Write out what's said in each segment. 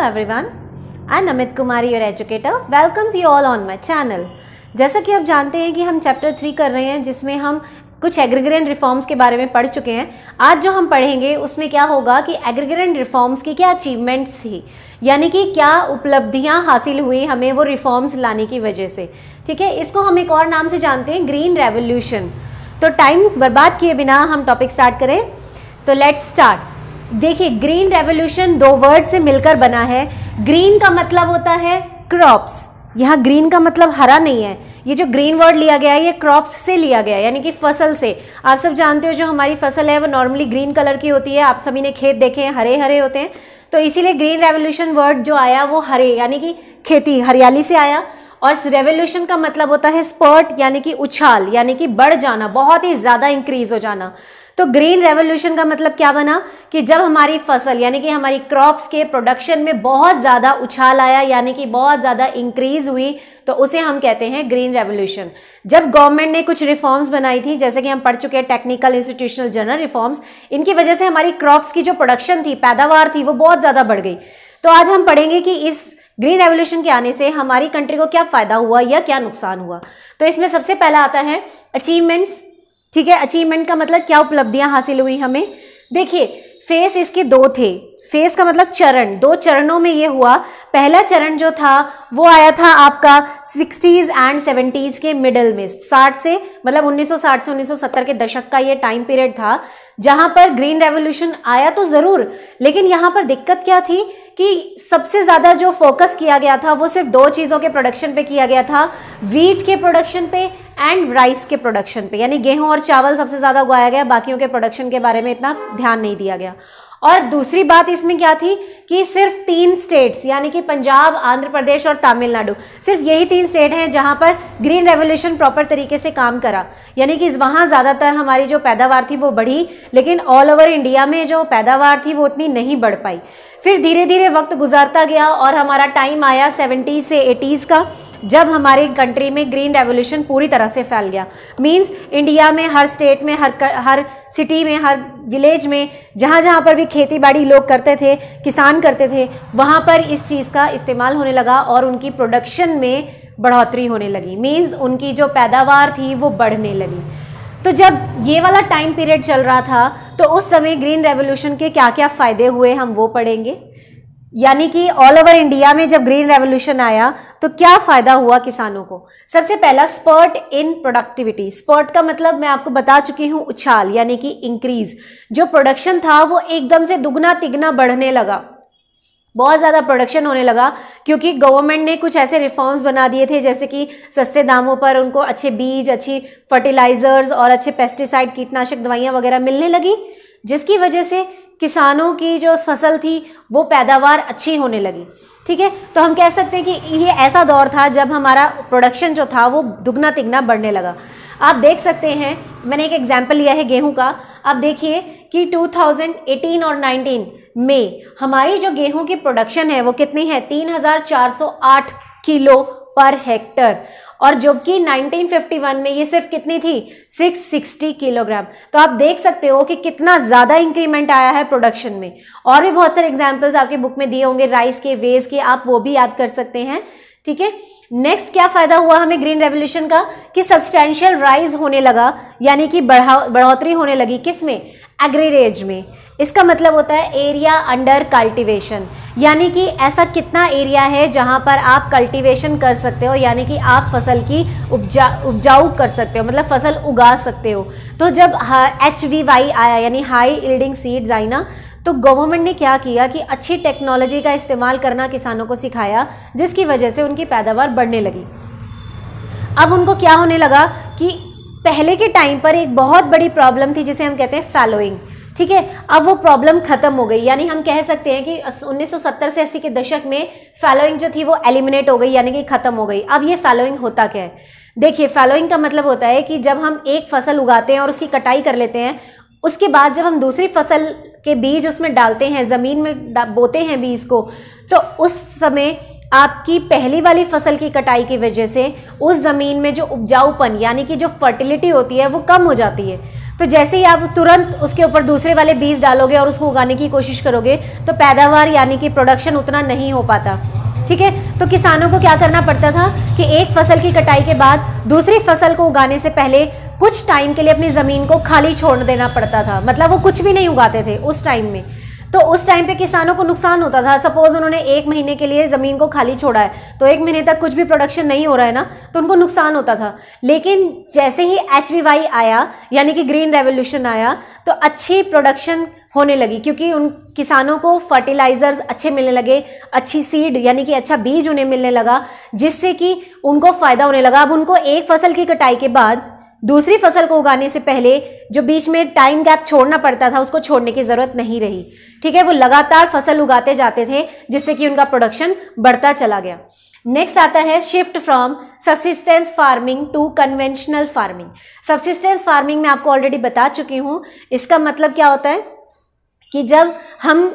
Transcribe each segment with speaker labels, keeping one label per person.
Speaker 1: I am Amit Kumari your educator welcomes you all on my channel जैसा कि आप जानते हैं कि हम चैप्टर थ्री कर रहे हैं जिसमें हम कुछ एग्रीगरेंट रिफॉर्म्स के बारे में पढ़ चुके हैं आज जो हम पढ़ेंगे उसमें क्या होगा कि एग्रीग्रेन रिफॉर्म्स की क्या अचीवमेंट्स थी यानी कि क्या उपलब्धियां हासिल हुई हमें वो रिफॉर्म्स लाने की वजह से ठीक है इसको हम एक और नाम से जानते हैं ग्रीन रेवोल्यूशन तो टाइम बर्बाद किए बिना हम टॉपिक स्टार्ट करें तो लेट्स स्टार्ट देखिए ग्रीन रेवोल्यूशन दो वर्ड से मिलकर बना है ग्रीन का मतलब होता है क्रॉप्स यहाँ ग्रीन का मतलब हरा नहीं है ये जो ग्रीन वर्ड लिया गया है ये क्रॉप्स से लिया गया यानी कि फसल से आप सब जानते हो जो हमारी फसल है वो नॉर्मली ग्रीन कलर की होती है आप सभी ने खेत देखे हैं हरे हरे होते हैं तो इसीलिए ग्रीन रेवोल्यूशन वर्ड जो आया वो हरे यानी कि खेती हरियाली से आया और रेवोल्यूशन का मतलब होता है स्पर्ट यानी कि उछाल यानी कि बढ़ जाना बहुत ही ज़्यादा इंक्रीज हो जाना तो ग्रीन रेवोल्यूशन का मतलब क्या बना कि जब हमारी फसल यानी कि हमारी क्रॉप्स के प्रोडक्शन में बहुत ज़्यादा उछाल आया यानी कि बहुत ज़्यादा इंक्रीज हुई तो उसे हम कहते हैं ग्रीन रेवोल्यूशन जब गवर्नमेंट ने कुछ रिफॉर्म्स बनाई थी जैसे कि हम पढ़ चुके हैं टेक्निकल इंस्टीट्यूशनल जनरल रिफॉर्म्स इनकी वजह से हमारी क्रॉप्स की जो प्रोडक्शन थी पैदावार थी वो बहुत ज़्यादा बढ़ गई तो आज हम पढ़ेंगे कि इस ग्रीन रेवोल्यूशन के आने से हमारी कंट्री को क्या फ़ायदा हुआ या क्या नुकसान हुआ तो इसमें सबसे पहला आता है अचीवमेंट्स ठीक है अचीवमेंट का मतलब क्या उपलब्धियां हासिल हुई हमें देखिए फेस इसके दो थे फेस का मतलब चरण दो चरणों में ये हुआ पहला चरण जो था वो आया था आपका 60s एंड 70s के मिडल में 60 से मतलब 1960 से 1970 के दशक का ये टाइम पीरियड था जहां पर ग्रीन रेवोल्यूशन आया तो ज़रूर लेकिन यहाँ पर दिक्कत क्या थी कि सबसे ज़्यादा जो फोकस किया गया था वो सिर्फ दो चीज़ों के प्रोडक्शन पे किया गया था वीट के प्रोडक्शन पे एंड राइस के प्रोडक्शन पे यानी गेहूं और चावल सबसे ज़्यादा उगाया गया बाकियों के प्रोडक्शन के बारे में इतना ध्यान नहीं दिया गया और दूसरी बात इसमें क्या थी कि सिर्फ तीन स्टेट्स यानी कि पंजाब आंध्र प्रदेश और तमिलनाडु सिर्फ यही तीन स्टेट हैं जहां पर ग्रीन रेवोल्यूशन प्रॉपर तरीके से काम करा यानी कि वहां ज़्यादातर हमारी जो पैदावार थी वो बढ़ी लेकिन ऑल ओवर इंडिया में जो पैदावार थी वो उतनी नहीं बढ़ पाई फिर धीरे धीरे वक्त गुजारता गया और हमारा टाइम आया सेवेंटीज़ से एटीज़ का जब हमारी कंट्री में ग्रीन रेवोल्यूशन पूरी तरह से फैल गया मींस इंडिया में हर स्टेट में हर हर सिटी में हर विलेज में जहाँ जहाँ पर भी खेती बाड़ी लोग करते थे किसान करते थे वहाँ पर इस चीज़ का इस्तेमाल होने लगा और उनकी प्रोडक्शन में बढ़ोतरी होने लगी मीन्स उनकी जो पैदावार थी वो बढ़ने लगी तो जब ये वाला टाइम पीरियड चल रहा था तो उस समय ग्रीन रेवोल्यूशन के क्या क्या फ़ायदे हुए हम वो पढ़ेंगे यानी कि ऑल ओवर इंडिया में जब ग्रीन रेवोल्यूशन आया तो क्या फायदा हुआ किसानों को सबसे पहला स्पर्ट इन प्रोडक्टिविटी स्पर्ट का मतलब मैं आपको बता चुकी हूं उछाल यानी कि इंक्रीज जो प्रोडक्शन था वो एकदम से दुगना तिगना बढ़ने लगा बहुत ज़्यादा प्रोडक्शन होने लगा क्योंकि गवर्नमेंट ने कुछ ऐसे रिफॉर्म्स बना दिए थे जैसे कि सस्ते दामों पर उनको अच्छे बीज अच्छी फर्टिलाइजर्स और अच्छे पेस्टिसाइड कीटनाशक दवाइयाँ वगैरह मिलने लगी जिसकी वजह से किसानों की जो फसल थी वो पैदावार अच्छी होने लगी ठीक है तो हम कह सकते हैं कि ये ऐसा दौर था जब हमारा प्रोडक्शन जो था वो दुगना तिगना बढ़ने लगा आप देख सकते हैं मैंने एक एग्जाम्पल लिया है गेहूं का आप देखिए कि 2018 और 19 में हमारी जो गेहूं की प्रोडक्शन है वो कितनी है 3408 किलो पर हेक्टर और जबकि 1951 में ये सिर्फ कितनी थी 660 किलोग्राम तो आप देख सकते हो कि कितना ज़्यादा इंक्रीमेंट आया है प्रोडक्शन में और भी बहुत सारे एग्जाम्पल्स आपके बुक में दिए होंगे राइस के वेज के आप वो भी याद कर सकते हैं ठीक है नेक्स्ट क्या फायदा हुआ हमें ग्रीन रेवोल्यूशन का कि सब्सटैंशियल राइज होने लगा यानी कि बढ़ा बढ़ोतरी होने लगी किस में एग्रीरेज में इसका मतलब होता है एरिया अंडर कल्टीवेशन यानी कि ऐसा कितना एरिया है जहाँ पर आप कल्टीवेशन कर सकते हो यानी कि आप फसल की उपजा उपजाऊ कर सकते हो मतलब फसल उगा सकते हो तो जब एच वी वाई आया यानी हाई इल्डिंग सीड्स आई ना तो गवर्नमेंट ने क्या किया कि अच्छी टेक्नोलॉजी का इस्तेमाल करना किसानों को सिखाया जिसकी वजह से उनकी पैदावार बढ़ने लगी अब उनको क्या होने लगा कि पहले के टाइम पर एक बहुत बड़ी प्रॉब्लम थी जिसे हम कहते हैं फैलोइंग ठीक है अब वो प्रॉब्लम खत्म हो गई यानी हम कह सकते हैं कि 1970 से 80 के दशक में फैलोइंग जो थी वो एलिमिनेट हो गई यानी कि खत्म हो गई अब ये फैलोइंग होता क्या है देखिए फैलोइंग का मतलब होता है कि जब हम एक फसल उगाते हैं और उसकी कटाई कर लेते हैं उसके बाद जब हम दूसरी फसल के बीज उसमें डालते हैं ज़मीन में बोते हैं बीज को तो उस समय आपकी पहली वाली फसल की कटाई की वजह से उस ज़मीन में जो उपजाऊपन यानी कि जो फर्टिलिटी होती है वो कम हो जाती है तो जैसे ही आप तुरंत उसके ऊपर दूसरे वाले बीज डालोगे और उसको उगाने की कोशिश करोगे तो पैदावार यानी कि प्रोडक्शन उतना नहीं हो पाता ठीक है तो किसानों को क्या करना पड़ता था कि एक फसल की कटाई के बाद दूसरी फसल को उगाने से पहले कुछ टाइम के लिए अपनी ज़मीन को खाली छोड़ देना पड़ता था मतलब वो कुछ भी नहीं उगाते थे उस टाइम में तो उस टाइम पे किसानों को नुकसान होता था सपोज उन्होंने एक महीने के लिए ज़मीन को खाली छोड़ा है तो एक महीने तक कुछ भी प्रोडक्शन नहीं हो रहा है ना तो उनको नुकसान होता था लेकिन जैसे ही एच आया यानी कि ग्रीन रेवोल्यूशन आया तो अच्छी प्रोडक्शन होने लगी क्योंकि उन किसानों को फर्टिलाइजर्स अच्छे मिलने लगे अच्छी सीड यानी कि अच्छा बीज उन्हें मिलने लगा जिससे कि उनको फ़ायदा होने लगा अब उनको एक फसल की कटाई के बाद दूसरी फसल को उगाने से पहले जो बीच में टाइम गैप छोड़ना पड़ता था उसको छोड़ने की ज़रूरत नहीं रही ठीक है वो लगातार फसल उगाते जाते थे जिससे कि उनका प्रोडक्शन बढ़ता चला गया नेक्स्ट आता है shift from subsistence farming to conventional farming subsistence farming में आपको ऑलरेडी बता चुकी हूं इसका मतलब क्या होता है कि जब हम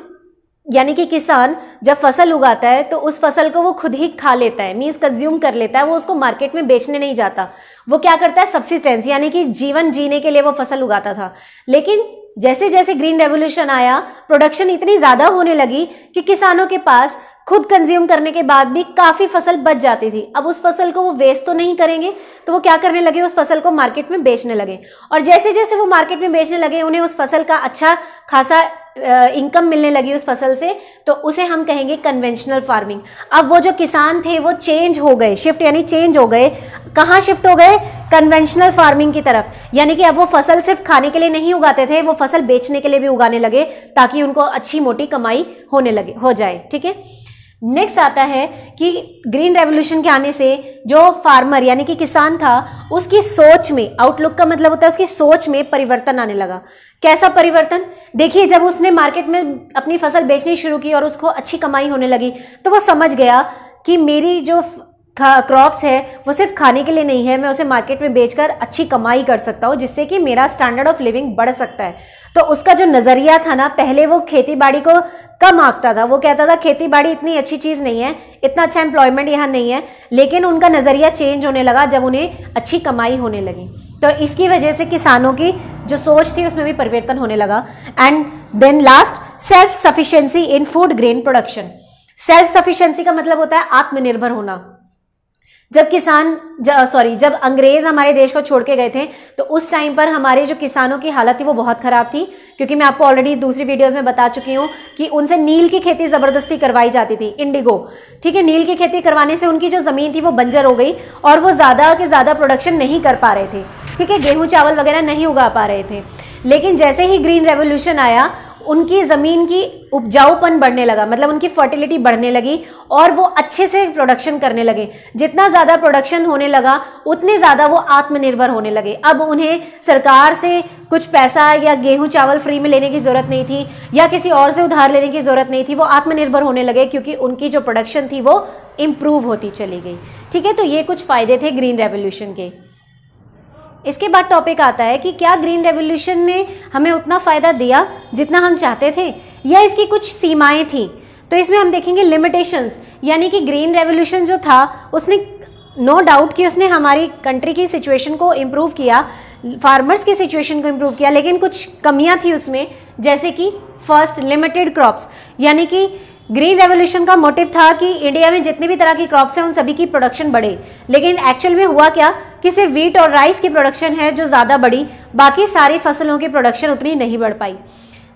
Speaker 1: यानी कि किसान जब फसल उगाता है तो उस फसल को वो खुद ही खा लेता है मीन्स कंज्यूम कर लेता है वो उसको मार्केट में बेचने नहीं जाता वो क्या करता है सब्सिस्टेंस यानी कि जीवन जीने के लिए वो फसल उगाता था लेकिन जैसे जैसे ग्रीन रेवोल्यूशन आया प्रोडक्शन इतनी ज़्यादा होने लगी कि किसानों के पास खुद कंज्यूम करने के बाद भी काफ़ी फसल बच जाती थी अब उस फसल को वो वेस्ट तो नहीं करेंगे तो वो क्या करने लगे उस फसल को मार्केट में बेचने लगे और जैसे जैसे वो मार्केट में बेचने लगे उन्हें उस फसल का अच्छा खासा इनकम मिलने लगी उस फसल से तो उसे हम कहेंगे कन्वेंशनल फार्मिंग अब वो जो किसान थे वो चेंज हो गए शिफ्ट यानी चेंज हो गए कहाँ शिफ्ट हो गए कन्वेंशनल फार्मिंग की तरफ यानी कि अब वो फसल सिर्फ खाने के लिए नहीं उगाते थे वो फसल बेचने के लिए भी उगाने लगे ताकि उनको अच्छी मोटी कमाई होने लगे हो जाए ठीक है नेक्स्ट आता है कि ग्रीन रेवोल्यूशन के आने से जो फार्मर यानी कि किसान था उसकी सोच में आउटलुक का मतलब होता है उसकी सोच में परिवर्तन आने लगा कैसा परिवर्तन देखिए जब उसने मार्केट में अपनी फसल बेचनी शुरू की और उसको अच्छी कमाई होने लगी तो वो समझ गया कि मेरी जो क्रॉप्स है वो सिर्फ खाने के लिए नहीं है मैं उसे मार्केट में बेचकर अच्छी कमाई कर सकता हूँ जिससे कि मेरा स्टैंडर्ड ऑफ लिविंग बढ़ सकता है तो उसका जो नज़रिया था ना पहले वो खेती बाड़ी को कम आंकता था वो कहता था खेती बाड़ी इतनी अच्छी चीज़ नहीं है इतना अच्छा एम्प्लॉयमेंट यहाँ नहीं है लेकिन उनका नज़रिया चेंज होने लगा जब उन्हें अच्छी कमाई होने लगी तो इसकी वजह से किसानों की जो सोच थी उसमें भी परिवर्तन होने लगा and then last self sufficiency in food grain production self sufficiency का मतलब होता है आत्मनिर्भर होना जब किसान सॉरी जब अंग्रेज हमारे देश को छोड़ के गए थे तो उस टाइम पर हमारे जो किसानों की हालत थी वो बहुत खराब थी क्योंकि मैं आपको ऑलरेडी दूसरी वीडियोस में बता चुकी हूँ कि उनसे नील की खेती जबरदस्ती करवाई जाती थी इंडिगो ठीक है नील की खेती करवाने से उनकी जो जमीन थी वो बंजर हो गई और वो ज्यादा के ज्यादा प्रोडक्शन नहीं कर पा रहे थे ठीक है गेहूं चावल वगैरह नहीं उगा पा रहे थे लेकिन जैसे ही ग्रीन रेवोल्यूशन आया उनकी ज़मीन की उपजाऊपन बढ़ने लगा मतलब उनकी फर्टिलिटी बढ़ने लगी और वो अच्छे से प्रोडक्शन करने लगे जितना ज़्यादा प्रोडक्शन होने लगा उतने ज़्यादा वो आत्मनिर्भर होने लगे अब उन्हें सरकार से कुछ पैसा या गेहूं चावल फ्री में लेने की ज़रूरत नहीं थी या किसी और से उधार लेने की ज़रूरत नहीं थी वो आत्मनिर्भर होने लगे क्योंकि उनकी जो प्रोडक्शन थी वो इम्प्रूव होती चली गई ठीक है तो ये कुछ फ़ायदे थे ग्रीन रेवोल्यूशन के इसके बाद टॉपिक आता है कि क्या ग्रीन रेवोल्यूशन ने हमें उतना फ़ायदा दिया जितना हम चाहते थे या इसकी कुछ सीमाएं थी तो इसमें हम देखेंगे लिमिटेशंस यानी कि ग्रीन रेवोल्यूशन जो था उसने नो no डाउट कि उसने हमारी कंट्री की सिचुएशन को इम्प्रूव किया फार्मर्स की सिचुएशन को इम्प्रूव किया लेकिन कुछ कमियां थी उसमें जैसे कि फर्स्ट लिमिटेड क्रॉप्स यानी कि ग्रीन रेवोल्यूशन का मोटिव था कि इंडिया में जितनी भी तरह की क्रॉप्स हैं उन सभी की प्रोडक्शन बढ़े लेकिन एक्चुअल में हुआ क्या कि सिर्फ वीट और राइस की प्रोडक्शन है जो ज़्यादा बढ़ी बाकी सारी फसलों की प्रोडक्शन उतनी नहीं बढ़ पाई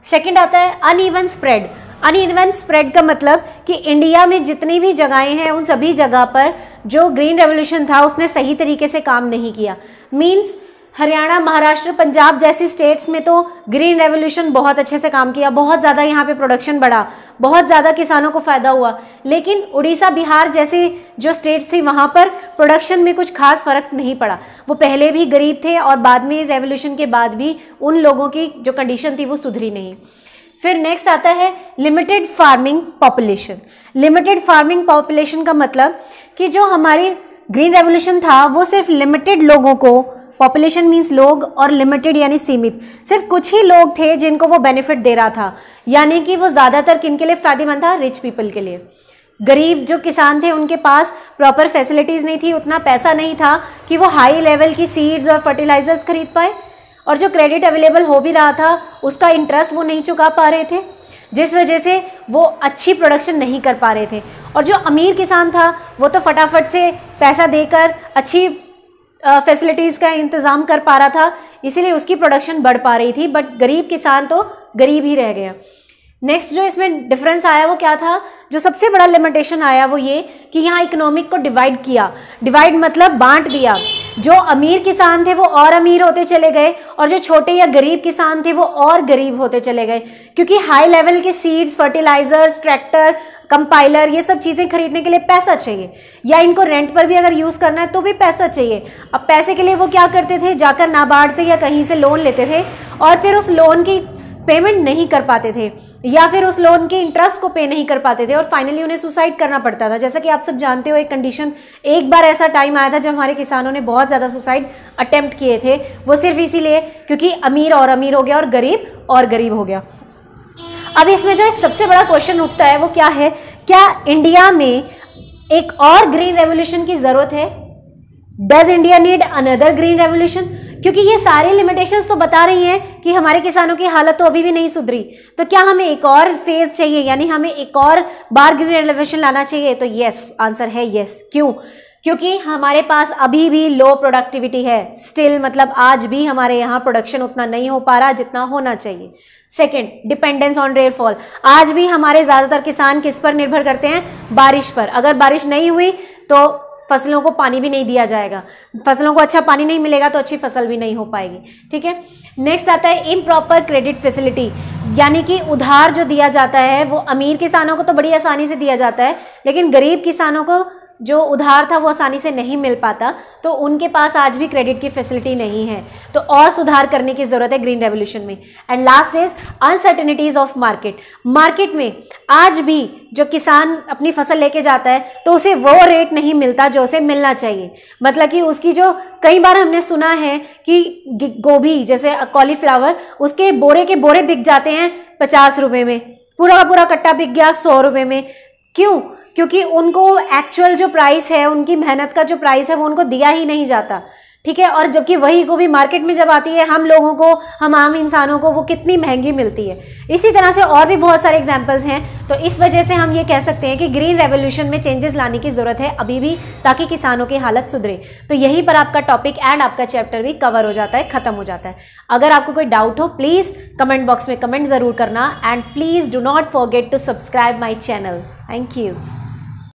Speaker 1: सेकेंड आता है अनइवन स्प्रेड अनइवन स्प्रेड का मतलब कि इंडिया में जितनी भी जगहें हैं उन सभी जगह पर जो ग्रीन रेवोल्यूशन था उसने सही तरीके से काम नहीं किया मीन्स हरियाणा महाराष्ट्र पंजाब जैसी स्टेट्स में तो ग्रीन रेवोल्यूशन बहुत अच्छे से काम किया बहुत ज़्यादा यहाँ पे प्रोडक्शन बढ़ा बहुत ज़्यादा किसानों को फ़ायदा हुआ लेकिन उड़ीसा बिहार जैसे जो स्टेट्स थी वहाँ पर प्रोडक्शन में कुछ खास फ़र्क नहीं पड़ा वो पहले भी गरीब थे और बाद में रेवोल्यूशन के बाद भी उन लोगों की जो कंडीशन थी वो सुधरी नहीं फिर नेक्स्ट आता है limited farming population limited farming population का मतलब कि जो हमारी ग्रीन रेवोल्यूशन था वो सिर्फ लिमिटेड लोगों को पॉपुलेशन मीन्स लोग और लिमिटेड यानी सीमित सिर्फ कुछ ही लोग थे जिनको वो बेनिफिट दे रहा था यानी कि वो ज़्यादातर किन के लिए फ़ायदेमंद था रिच पीपल के लिए गरीब जो किसान थे उनके पास प्रॉपर फैसिलिटीज़ नहीं थी उतना पैसा नहीं था कि वो हाई लेवल की सीड्स और फर्टिलाइजर्स खरीद पाए और जो क्रेडिट अवेलेबल हो भी रहा था उसका इंटरेस्ट वो नहीं चुका पा रहे थे जिस वजह से वो अच्छी प्रोडक्शन नहीं कर पा रहे थे और जो अमीर किसान था वो तो फटाफट से पैसा देकर अच्छी फैसिलिटीज़ का इंतज़ाम कर पा रहा था इसीलिए उसकी प्रोडक्शन बढ़ पा रही थी बट गरीब किसान तो गरीब ही रह गया नेक्स्ट जो इसमें डिफरेंस आया वो क्या था जो सबसे बड़ा लिमिटेशन आया वो ये कि यहाँ इकोनॉमिक को डिवाइड किया डिवाइड मतलब बांट दिया जो अमीर किसान थे वो और अमीर होते चले गए और जो छोटे या गरीब किसान थे वो और गरीब होते चले गए क्योंकि हाई लेवल के सीड्स फर्टिलाइजर्स ट्रैक्टर कंपाइलर ये सब चीज़ें खरीदने के लिए पैसा चाहिए या इनको रेंट पर भी अगर यूज़ करना है तो भी पैसा चाहिए अब पैसे के लिए वो क्या करते थे जाकर नाबार्ड से या कहीं से लोन लेते थे और फिर उस लोन की पेमेंट नहीं कर पाते थे या फिर उस लोन के इंटरेस्ट को पे नहीं कर पाते थे और फाइनली उन्हें सुसाइड करना पड़ता था जैसा कि आप सब जानते हो एक कंडीशन एक बार ऐसा टाइम आया था जब हमारे किसानों ने बहुत ज़्यादा सुसाइड अटेम्प्ट किए थे वो सिर्फ इसीलिए क्योंकि अमीर और अमीर हो गया और गरीब और गरीब हो गया अब इसमें जो एक सबसे बड़ा क्वेश्चन उठता है वो क्या है क्या इंडिया में एक और ग्रीन रेवोल्यूशन की ज़रूरत है does India need another green revolution क्योंकि ये सारे लिमिटेशंस तो बता रही हैं कि हमारे किसानों की हालत तो अभी भी नहीं सुधरी तो क्या हमें एक और फेज चाहिए यानी हमें एक और बार ग्रीन एलिवेशन लाना चाहिए तो यस आंसर है यस क्यों क्योंकि हमारे पास अभी भी लो प्रोडक्टिविटी है स्टिल मतलब आज भी हमारे यहाँ प्रोडक्शन उतना नहीं हो पा रहा जितना होना चाहिए सेकेंड डिपेंडेंस ऑन रेनफॉल आज भी हमारे ज़्यादातर किसान किस पर निर्भर करते हैं बारिश पर अगर बारिश नहीं हुई तो फसलों को पानी भी नहीं दिया जाएगा फसलों को अच्छा पानी नहीं मिलेगा तो अच्छी फसल भी नहीं हो पाएगी ठीक है नेक्स्ट आता है इम प्रॉपर क्रेडिट फैसिलिटी यानी कि उधार जो दिया जाता है वो अमीर किसानों को तो बड़ी आसानी से दिया जाता है लेकिन गरीब किसानों को जो उधार था वो आसानी से नहीं मिल पाता तो उनके पास आज भी क्रेडिट की फैसिलिटी नहीं है तो और सुधार करने की ज़रूरत है ग्रीन रेवोल्यूशन में and last is uncertainties of market market में आज भी जो किसान अपनी फसल लेके जाता है तो उसे वो रेट नहीं मिलता जो उसे मिलना चाहिए मतलब कि उसकी जो कई बार हमने सुना है कि गोभी जैसे कॉलीफ्लावर उसके बोरे के बोरे बिक जाते हैं पचास रुपये में पूरा पूरा कट्टा बिक गया सौ रुपये में क्यों क्योंकि उनको एक्चुअल जो प्राइस है उनकी मेहनत का जो प्राइस है वो उनको दिया ही नहीं जाता ठीक है और जबकि वही को भी मार्केट में जब आती है हम लोगों को हम आम इंसानों को वो कितनी महंगी मिलती है इसी तरह से और भी बहुत सारे एग्जाम्पल्स हैं तो इस वजह से हम ये कह सकते हैं कि ग्रीन रेवोल्यूशन में चेंजेस लाने की ज़रूरत है अभी भी ताकि किसानों की हालत सुधरे तो यहीं पर आपका टॉपिक एंड आपका चैप्टर भी कवर हो जाता है ख़त्म हो जाता है अगर आपको कोई डाउट हो प्लीज़ कमेंट बॉक्स में कमेंट ज़रूर करना and please do not forget to subscribe my channel thank you